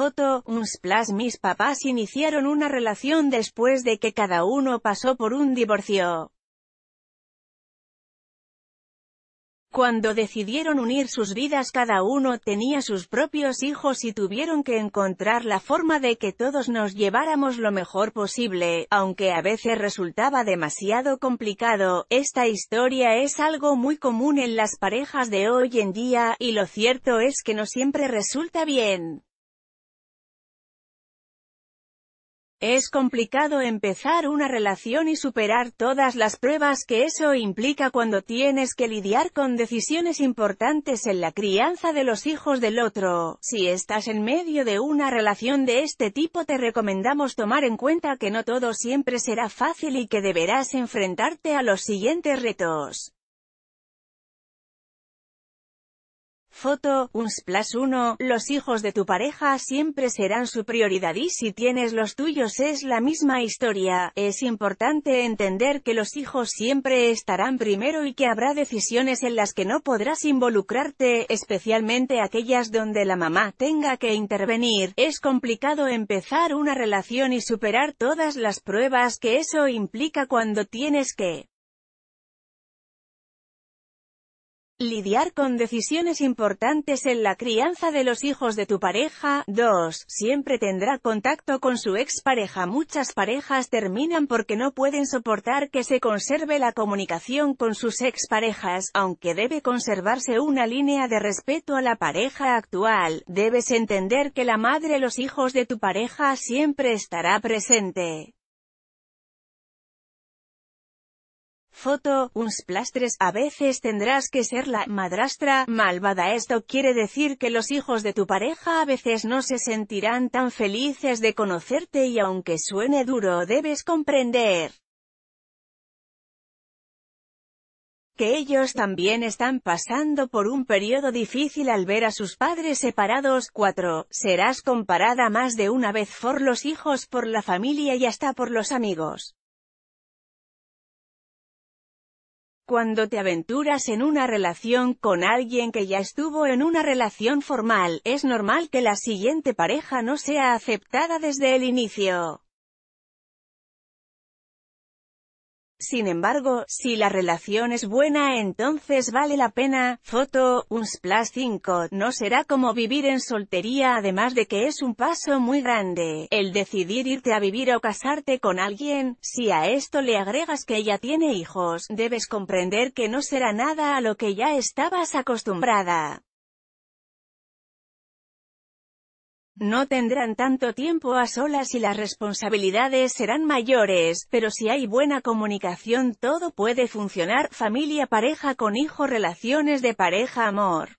Foto, un splash Mis papás iniciaron una relación después de que cada uno pasó por un divorcio. Cuando decidieron unir sus vidas cada uno tenía sus propios hijos y tuvieron que encontrar la forma de que todos nos lleváramos lo mejor posible, aunque a veces resultaba demasiado complicado, esta historia es algo muy común en las parejas de hoy en día, y lo cierto es que no siempre resulta bien. Es complicado empezar una relación y superar todas las pruebas que eso implica cuando tienes que lidiar con decisiones importantes en la crianza de los hijos del otro. Si estás en medio de una relación de este tipo te recomendamos tomar en cuenta que no todo siempre será fácil y que deberás enfrentarte a los siguientes retos. Foto, un splash 1, los hijos de tu pareja siempre serán su prioridad y si tienes los tuyos es la misma historia, es importante entender que los hijos siempre estarán primero y que habrá decisiones en las que no podrás involucrarte, especialmente aquellas donde la mamá tenga que intervenir, es complicado empezar una relación y superar todas las pruebas que eso implica cuando tienes que Lidiar con decisiones importantes en la crianza de los hijos de tu pareja. 2. Siempre tendrá contacto con su pareja. Muchas parejas terminan porque no pueden soportar que se conserve la comunicación con sus ex parejas. aunque debe conservarse una línea de respeto a la pareja actual. Debes entender que la madre los hijos de tu pareja siempre estará presente. Foto, uns plastres, a veces tendrás que ser la madrastra malvada. Esto quiere decir que los hijos de tu pareja a veces no se sentirán tan felices de conocerte y aunque suene duro debes comprender que ellos también están pasando por un periodo difícil al ver a sus padres separados. 4. Serás comparada más de una vez por los hijos, por la familia y hasta por los amigos. Cuando te aventuras en una relación con alguien que ya estuvo en una relación formal, es normal que la siguiente pareja no sea aceptada desde el inicio. Sin embargo, si la relación es buena entonces vale la pena, foto, un splash 5, no será como vivir en soltería además de que es un paso muy grande, el decidir irte a vivir o casarte con alguien, si a esto le agregas que ella tiene hijos, debes comprender que no será nada a lo que ya estabas acostumbrada. No tendrán tanto tiempo a solas y las responsabilidades serán mayores, pero si hay buena comunicación todo puede funcionar, familia pareja con hijo relaciones de pareja amor.